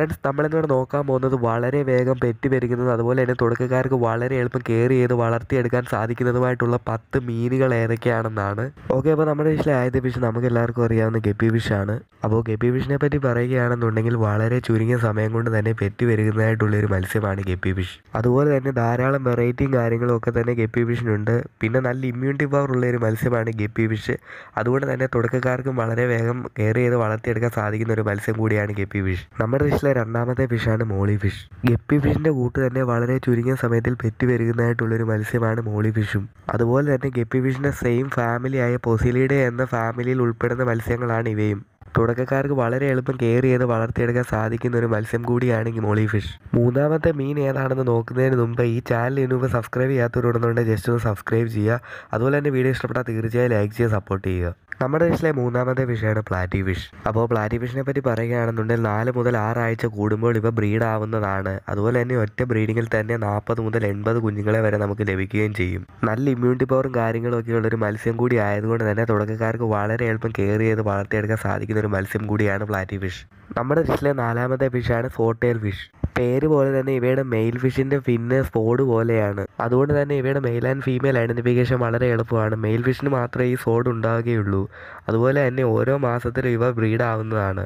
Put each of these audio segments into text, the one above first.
friends നമ്മളിന്നിവിടെ നോക്കാൻ പോകുന്നത് വളരെ വേഗം പെറ്റി പെരുകുന്നത് അതുപോലെ തന്നെ തുടക്കക്കാർക്ക് വളരെ എളുപ്പം കെയർ ചെയ്ത് വളർത്തിയെടുക്കാൻ സാധിക്കുന്നതുമായിട്ടുള്ള പത്ത് മീനുകൾ ഏതൊക്കെയാണെന്നാണ് ഓക്കെ അപ്പോൾ നമ്മുടെ വീട്ടിലെ ആദ്യത്തെ ഫിഷ് നമുക്ക് എല്ലാവർക്കും അറിയാവുന്ന ഗപ്പി ഫിഷാണ് അപ്പോൾ ഗപ്പി ഫിഷിനെ പറ്റി പറയുകയാണെന്നുണ്ടെങ്കിൽ വളരെ ചുരുങ്ങിയ സമയം കൊണ്ട് തന്നെ പെറ്റി ഒരു മത്സ്യമാണ് ഗപ്പി ഫിഷ് അതുപോലെ തന്നെ ധാരാളം വെറൈറ്റിയും കാര്യങ്ങളും ഒക്കെ തന്നെ ഗപ്പി ഫിഷിനുണ്ട് പിന്നെ നല്ല ഇമ്മ്യൂണിറ്റി പവർ ഉള്ള ഒരു മത്സ്യമാണ് ഗപ്പി ഫിഷ് അതുകൊണ്ട് തന്നെ തുടക്കക്കാർക്കും വളരെ വേഗം കെയർ ചെയ്ത് വളർത്തിയെടുക്കാൻ സാധിക്കുന്ന ഒരു മത്സ്യം കൂടിയാണ് ഗപ്പി ഫിഷ് നമ്മുടെ ഫിഷിലെ രണ്ടാമത്തെ ഫിഷാണ് മോളി ഫിഷ് ഗപ്പി ഫിഷിന്റെ കൂട്ട് തന്നെ വളരെ ചുരുങ്ങിയ സമയത്തിൽ പെറ്റി വരുന്നതായിട്ടുള്ളൊരു മത്സ്യമാണ് മോളി ഫിഷും അതുപോലെ തന്നെ ഗപ്പി ഫിഷിന്റെ സെയിം ഫാമിലിയായ പൊസിലിയുടെ എന്ന ഫാമിലിയിൽ ഉൾപ്പെടുന്ന മത്സ്യങ്ങളാണ് ഇവയും തുടക്കക്കാർക്ക് വളരെ എളുപ്പം കെയർ ചെയ്ത് വളർത്തിയെടുക്കാൻ സാധിക്കുന്ന ഒരു മത്സ്യം കൂടിയാണ് ഈ മോളി ഫിഷ് മൂന്നാമത്തെ മീൻ ഏതാണെന്ന് നോക്കുന്നതിന് മുമ്പ് ഈ ചാനൽ ഇനി മുമ്പ് സബ്സ്ക്രൈബ് ചെയ്യാത്തവരുണ്ടെന്നുണ്ടെങ്കിൽ ജസ്റ്റ് ഒന്ന് സബ്സ്ക്രൈബ് ചെയ്യുക അതുപോലെ തന്നെ വീഡിയോ ഇഷ്ടപ്പെട്ടാൽ തീർച്ചയായും ലൈക്ക് ചെയ്യുക സപ്പോർട്ട് ചെയ്യുക നമ്മുടെ ദേശത്തിലെ മൂന്നാമത്തെ ഫിഷാണ് പ്ലാറ്റി ഫിഷ് അപ്പോൾ പ്ലാറ്റി ഫിഷിനെ പറ്റി പറയുകയാണെന്നുണ്ടെങ്കിൽ നാല് മുതൽ ആറാഴ്ച കൂടുമ്പോൾ ഇവ ബ്രീഡ് ആവുന്നതാണ് അതുപോലെ തന്നെ ഒറ്റ ബ്രീഡിങ്ങിൽ തന്നെ നാൽപ്പത് മുതൽ എൺപത് കുഞ്ഞുങ്ങളെ വരെ നമുക്ക് ലഭിക്കുകയും ചെയ്യും നല്ല ഇമ്മ്യൂണിറ്റി പവറും കാര്യങ്ങളും ഒക്കെയുള്ളൊരു മത്സ്യം കൂടി ആയതുകൊണ്ട് തന്നെ തുടക്കക്കാർക്ക് വളരെ എളുപ്പം കെയർ ചെയ്ത് വളർത്തിയെടുക്കാൻ സാധിക്കുന്ന ഒരു മത്സ്യം കൂടിയാണ് ഫിഷ് നമ്മുടെ ഫിഷിലെ നാലാമത്തെ ഫിഷാണ് ഫോർട്ടേൽ ഫിഷ് പേര് പോലെ തന്നെ ഇവയുടെ മെയിൽ ഫിഷിൻ്റെ ഫിന്ന് സ്പോഡ് പോലെയാണ് അതുകൊണ്ട് തന്നെ ഇവയുടെ മെയിൽ ആൻഡ് ഫീമെയിൽ ഐഡൻറ്റിഫിക്കേഷൻ വളരെ എളുപ്പമാണ് മെയിൽ ഫിഷിന് മാത്രമേ ഈ സോഡ് ഉണ്ടാവുകയുള്ളൂ അതുപോലെ തന്നെ ഓരോ മാസത്തിലും ഇവ ബ്രീഡാവുന്നതാണ്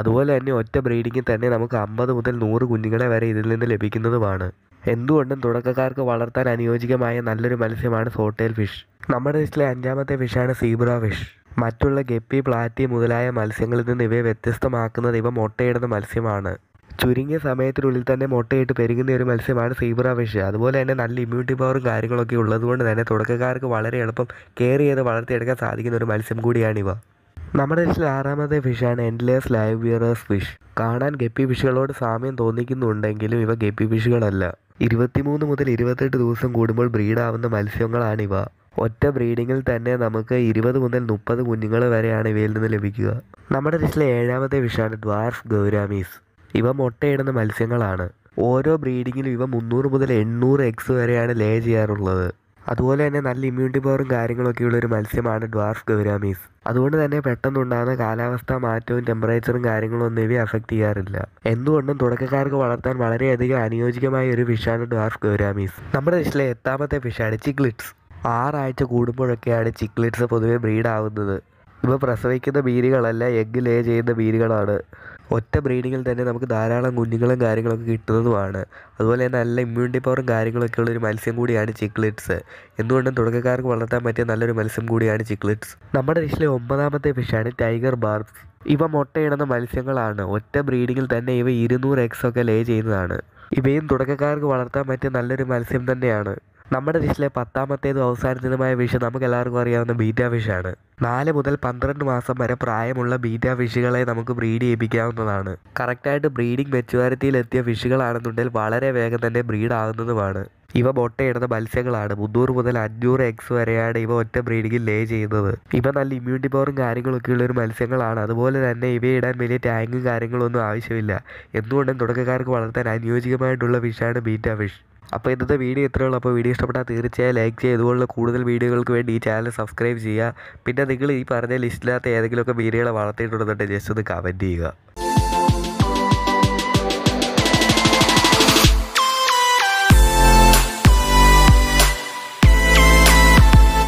അതുപോലെ തന്നെ ഒറ്റ ബ്രീഡിങ്ങിൽ തന്നെ നമുക്ക് അമ്പത് മുതൽ നൂറ് കുഞ്ഞുങ്ങളെ വരെ ഇതിൽ നിന്ന് ലഭിക്കുന്നതുമാണ് എന്തുകൊണ്ടും തുടക്കക്കാർക്ക് വളർത്താൻ അനുയോജ്യമായ നല്ലൊരു മത്സ്യമാണ് സോട്ടേൽ ഫിഷ് നമ്മുടെ ലിസ്റ്റിലെ അഞ്ചാമത്തെ ഫിഷാണ് സീബ്ര ഫിഷ് മറ്റുള്ള ഗപ്പി പ്ലാറ്റി മുതലായ മത്സ്യങ്ങളിൽ നിന്ന് ഇവയെ വ്യത്യസ്തമാക്കുന്നത് ഇവ മുട്ടയിടുന്ന മത്സ്യമാണ് ചുരുങ്ങിയ സമയത്തിനുള്ളിൽ തന്നെ മുട്ടയിട്ട് പെരുകുന്ന ഒരു മത്സ്യമാണ് സീബ്ര ഫിഷ് അതുപോലെ തന്നെ നല്ല ഇമ്മ്യൂണിറ്റി പവറും കാര്യങ്ങളൊക്കെ ഉള്ളതുകൊണ്ട് തന്നെ തുടക്കക്കാർക്ക് വളരെ എളുപ്പം കെയർ ചെയ്ത് വളർത്തിയെടുക്കാൻ സാധിക്കുന്ന ഒരു മത്സ്യം കൂടിയാണിവ നമ്മുടെ ദേശത്തിൽ ആറാമത്തെ ഫിഷാണ് എൻഡ്ലെസ് ലൈവ് വിയറേഴ്സ് ഫിഷ് കാണാൻ ഗപ്പി ഫിഷുകളോട് സാമ്യം തോന്നിക്കുന്നുണ്ടെങ്കിലും ഇവ ഗപ്പി ഫിഷുകളല്ല ഇരുപത്തിമൂന്ന് മുതൽ ഇരുപത്തെട്ട് ദിവസം കൂടുമ്പോൾ ബ്രീഡാവുന്ന മത്സ്യങ്ങളാണിവ ഒറ്റ ബ്രീഡിങ്ങിൽ തന്നെ നമുക്ക് ഇരുപത് മുതൽ മുപ്പത് കുഞ്ഞുങ്ങൾ വരെയാണ് ഇവയിൽ നിന്ന് ലഭിക്കുക നമ്മുടെ ലിസ്റ്റിലെ ഏഴാമത്തെ വിഷാണ് ഡ്വാർഫ് ഗൗരാമീസ് ഇവ മുട്ടയിടുന്ന മത്സ്യങ്ങളാണ് ഓരോ ബ്രീഡിങ്ങിലും ഇവ മുന്നൂറ് മുതൽ എണ്ണൂറ് എക്സ് വരെയാണ് ലേ ചെയ്യാറുള്ളത് അതുപോലെ തന്നെ നല്ല ഇമ്മ്യൂണിറ്റി പവറും കാര്യങ്ങളൊക്കെ ഉള്ള ഒരു മത്സ്യമാണ് ഡ്വാർഫ് ഗൗരാമീസ് അതുകൊണ്ട് തന്നെ പെട്ടെന്നുണ്ടാകുന്ന കാലാവസ്ഥ മാറ്റവും ടെമ്പറേച്ചറും കാര്യങ്ങളും ഒന്നും ഇവയെ അഫക്റ്റ് ചെയ്യാറില്ല എന്തുകൊണ്ടും തുടക്കക്കാർക്ക് വളർത്താൻ വളരെയധികം അനുയോജ്യമായ ഒരു ഫിഷാണ് ഡ്വാർഫ് ഗൗരാമീസ് നമ്മുടെ ലിസ്റ്റിലെ എത്താമത്തെ ഫിഷാണ് ചിഗ്ലിറ്റ്സ് ആറാഴ്ച കൂടുമ്പോഴൊക്കെയാണ് ചിക്ലിറ്റ്സ് പൊതുവെ ബ്രീഡാവുന്നത് ഇവ പ്രസവിക്കുന്ന മീനുകളല്ല എഗ്ഗ് ലേ ചെയ്യുന്ന മീനുകളാണ് ഒറ്റ ബ്രീഡിങ്ങിൽ തന്നെ നമുക്ക് ധാരാളം കുഞ്ഞുങ്ങളും കാര്യങ്ങളൊക്കെ കിട്ടുന്നതുമാണ് അതുപോലെ തന്നെ നല്ല ഇമ്മ്യൂണിറ്റി പവറും കാര്യങ്ങളൊക്കെ ഉള്ളൊരു മത്സ്യം കൂടിയാണ് ചിക്ലിറ്റ്സ് എന്തുകൊണ്ടും തുടക്കക്കാർക്ക് വളർത്താൻ പറ്റിയ നല്ലൊരു മത്സ്യം കൂടിയാണ് ചിക്ലിറ്റ്സ് നമ്മുടെ ലിസ്റ്റിലെ ഒമ്പതാമത്തെ ഫിഷാണ് ടൈഗർ ബാർബ്സ് ഇവ മുട്ടയിടുന്ന മത്സ്യങ്ങളാണ് ഒറ്റ ബ്രീഡിങ്ങിൽ തന്നെ ഇവ ഇരുന്നൂറ് എക്സൊക്കെ ലേ ചെയ്യുന്നതാണ് ഇവയും തുടക്കക്കാർക്ക് വളർത്താൻ പറ്റിയ നല്ലൊരു മത്സ്യം തന്നെയാണ് നമ്മുടെ ലിസ്റ്റിലെ പത്താമത്തേതും അവസാനത്തേതുമായ വിഷ നമുക്ക് എല്ലാവർക്കും അറിയാവുന്ന ബീറ്റ ഫിഷാണ് നാല് മുതൽ പന്ത്രണ്ട് മാസം വരെ പ്രായമുള്ള ബീറ്റ ഫിഷുകളെ നമുക്ക് ബ്രീഡ് ചെയ്യിപ്പിക്കാവുന്നതാണ് കറക്റ്റായിട്ട് ബ്രീഡിംഗ് മെച്ചുവാരിറ്റിയിലെത്തിയ ഫിഷുകളാണെന്നുണ്ടെങ്കിൽ വളരെ വേഗം തന്നെ ബ്രീഡ് ആകുന്നതുമാണ് ഇവ ബൊട്ടയിടുന്ന മത്സ്യങ്ങളാണ് മുന്നൂറ് മുതൽ അഞ്ഞൂറ് എക്സ് വരെയാണ് ഇവ ഒറ്റ ബ്രീഡിങ്ങിൽ ലേ ചെയ്യുന്നത് ഇവ നല്ല ഇമ്മ്യൂണിറ്റി പവറും കാര്യങ്ങളൊക്കെ ഉള്ള ഒരു മത്സ്യങ്ങളാണ് അതുപോലെ തന്നെ ഇവയിടാൻ വലിയ ടാങ്കും കാര്യങ്ങളൊന്നും ആവശ്യമില്ല എന്തുകൊണ്ടും തുടക്കക്കാർക്ക് വളർത്താൻ അനുയോജ്യമായിട്ടുള്ള ഫിഷാണ് ബീറ്റ ഫിഷ് അപ്പോൾ ഇന്നത്തെ വീഡിയോ ഇത്രയേ ഉള്ളൂ അപ്പോൾ വീഡിയോ ഇഷ്ടപ്പെട്ടാൽ തീർച്ചയായും ലൈക്ക് ചെയ്യുക ഇതുപോലുള്ള കൂടുതൽ വീഡിയോകൾക്ക് വേണ്ടി ഈ ചാനൽ സബ്സ്ക്രൈബ് ചെയ്യുക പിന്നെ നിങ്ങൾ ഈ പറഞ്ഞ ലിസ്റ്റിലാത്ത ഏതെങ്കിലുമൊക്കെ മീനുകളെ വളർത്തിയിട്ടുണ്ടെന്നുണ്ടെങ്കിൽ ജസ്റ്റ് ഒന്ന് കമൻറ്റ് ചെയ്യുക